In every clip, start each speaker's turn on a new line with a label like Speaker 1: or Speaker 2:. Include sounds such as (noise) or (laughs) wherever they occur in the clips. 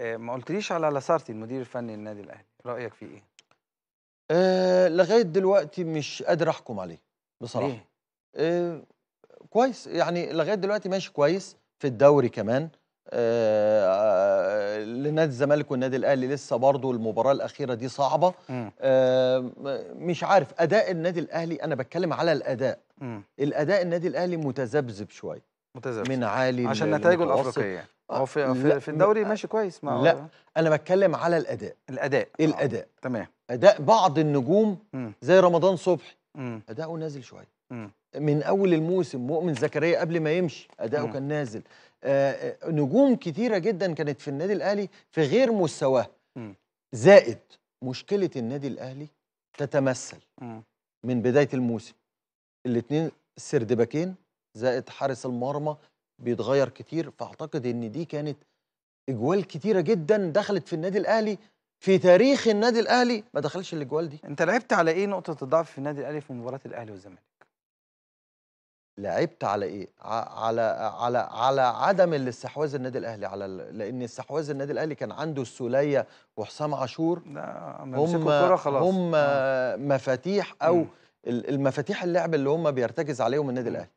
Speaker 1: آه، ما قلتليش على لاسارتي المدير الفني للنادي الاهلي رايك فيه ايه آه
Speaker 2: لغايه دلوقتي مش قادر احكم عليه بصراحه ليه؟ آه كويس يعني لغايه دلوقتي ماشي كويس في الدوري كمان آه, آه، لنادي الزمالك والنادي الاهلي لسه برضه المباراه الاخيره دي صعبه آه مش عارف اداء النادي الاهلي انا بتكلم على الاداء م. الاداء النادي الاهلي متذبذب شويه متزوج. من عالي عشان نتائجه الافريقيه آه، هو في, في, في الدوري ماشي كويس ما لا هو. انا بتكلم على الاداء الاداء إيه آه، الاداء تمام اداء بعض النجوم زي رمضان صبحي اداؤه نازل شويه من اول الموسم مؤمن زكريا قبل ما يمشي اداؤه كان نازل آه،, آه نجوم كتيره جدا كانت في النادي الاهلي في غير مستواه زائد مشكله النادي الاهلي تتمثل من بدايه الموسم الاثنين سردباكين زائد حارس المرمى بيتغير كتير فاعتقد ان دي كانت اجوال كتيره جدا دخلت في النادي الاهلي في تاريخ النادي الاهلي ما دخلش الاجوال دي انت لعبت على ايه نقطه الضعف في النادي الاهلي في مباراه الاهلي والزمالك لعبت على ايه على على على عدم الاستحواذ النادي الاهلي على لان استحواذ النادي الاهلي كان عنده السوليه وحسام عاشور هم هم آه. مفاتيح او م. المفاتيح اللعب اللي هم بيرتكز عليهم النادي الاهلي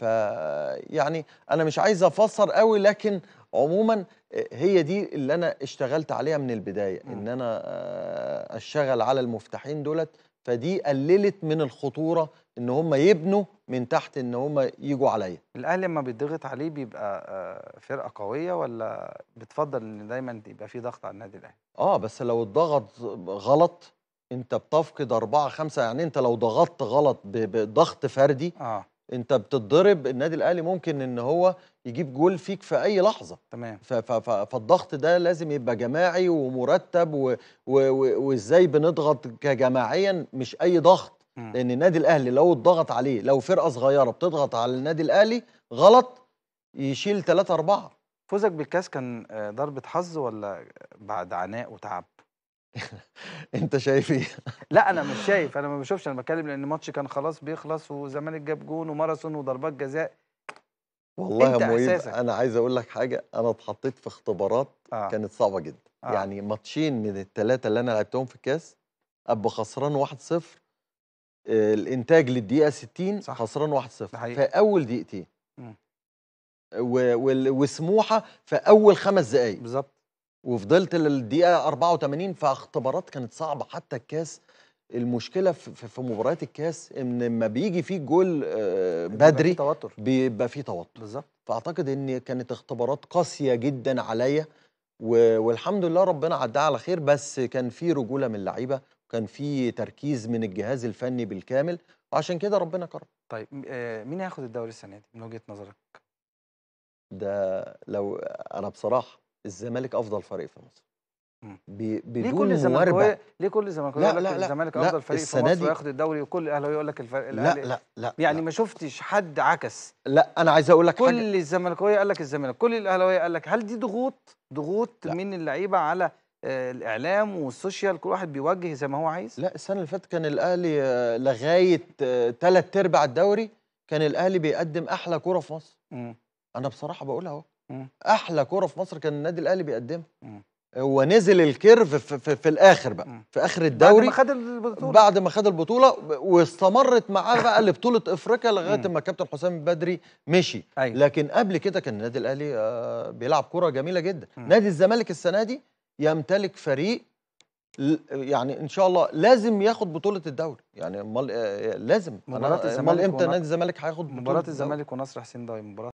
Speaker 2: فيعني انا مش عايز افسر قوي لكن عموما هي دي اللي انا اشتغلت عليها من البدايه ان انا آه، اشتغل على المفتاحين دولت فدي قللت من الخطوره ان هم يبنوا من تحت ان هم يجوا عليا
Speaker 1: الاهلي لما بيضغط عليه بيبقى آه، فرقه قويه ولا بتفضل ان دايما يبقى في ضغط على النادي الاهلي
Speaker 2: اه بس لو الضغط غلط انت بتفقد أربعة خمسة يعني انت لو ضغطت غلط بضغط فردي آه. انت بتتضرب النادي الاهلي ممكن ان هو يجيب جول فيك في اي لحظه تمام فالضغط ده لازم يبقى جماعي ومرتب وازاي بنضغط كجماعيا مش اي ضغط م. لان النادي الاهلي لو اتضغط عليه لو فرقه صغيره بتضغط على النادي الاهلي غلط يشيل 3 4 فوزك بالكاس كان آه، ضربه حظ
Speaker 1: ولا بعد عناء وتعب
Speaker 2: (laughs) انت شايف ايه؟ (laughs)
Speaker 1: لا انا مش شايف انا ما بشوفش انا بتكلم لان الماتش كان خلاص بيخلص وزمالك جاب جون وماراثون وضربات جزاء
Speaker 2: والله يا انا عايز اقول لك حاجه انا اتحطيت في اختبارات آه. كانت صعبه جدا آه. يعني ماتشين من الثلاثه اللي انا لعبتهم في الكاس ابقى خسران 1-0 آه، الانتاج للدقيقه 60 صح. خسران 1-0 في اول دقيقتين و... وسموحه في اول خمس دقائق بالظبط وفضلت للدقيقة 84 فاختبارات كانت صعبة حتى الكاس المشكلة في, في مباريات الكاس ان لما بيجي فيه جول آه، بدري بيبقى فيه توتر بالظبط فاعتقد ان كانت اختبارات قاسية جدا عليا والحمد لله ربنا عداها على خير بس كان في رجولة من اللعيبة وكان في تركيز من الجهاز الفني بالكامل وعشان كده ربنا كرم
Speaker 1: طيب آه، مين هياخد الدوري السنة دي من وجهة
Speaker 2: نظرك؟ ده لو انا بصراحة الزمالك افضل فريق في مصر بدون كل الزمالك
Speaker 1: ليه كل الزمالك لا لا لا الزمالك افضل فريق في مصر وياخد الدوري وكل الاهلاويه يقول لك الفريق لا لا لا يعني لا ما شفتش حد عكس
Speaker 2: لا انا عايز اقول لك كل حاجه كل
Speaker 1: الزمالكاويه قال لك الزمالك كل الاهلاويه قال لك هل دي ضغوط ضغوط من
Speaker 2: اللعيبه على آه، الاعلام والسوشيال كل واحد بيوجه زي ما هو عايز لا السنه اللي فاتت كان الاهلي آه، لغايه ثلاث آه، ارباع الدوري كان الاهلي بيقدم احلى كوره في مصر م. انا بصراحه بقولها اهو احلى كوره في مصر كان النادي الاهلي بيقدمها ونزل الكيرف في, في, في الاخر بقى في اخر الدوري بعد ما خد البطوله بعد ما خد البطوله واستمرت معاه بقى لبطوله افريقيا لغايه ما كابتن حسام بدري مشي أيوة. لكن قبل كده كان النادي الاهلي آه بيلعب كوره جميله جدا مم. نادي الزمالك السنه دي يمتلك فريق يعني ان شاء الله لازم ياخد بطوله الدوري يعني امال آه، آه، لازم مباراه آه، الزمالك امال امتى نادي الزمالك هياخد بطوله مباراه الزمالك ونصر
Speaker 1: حسين ده مباراه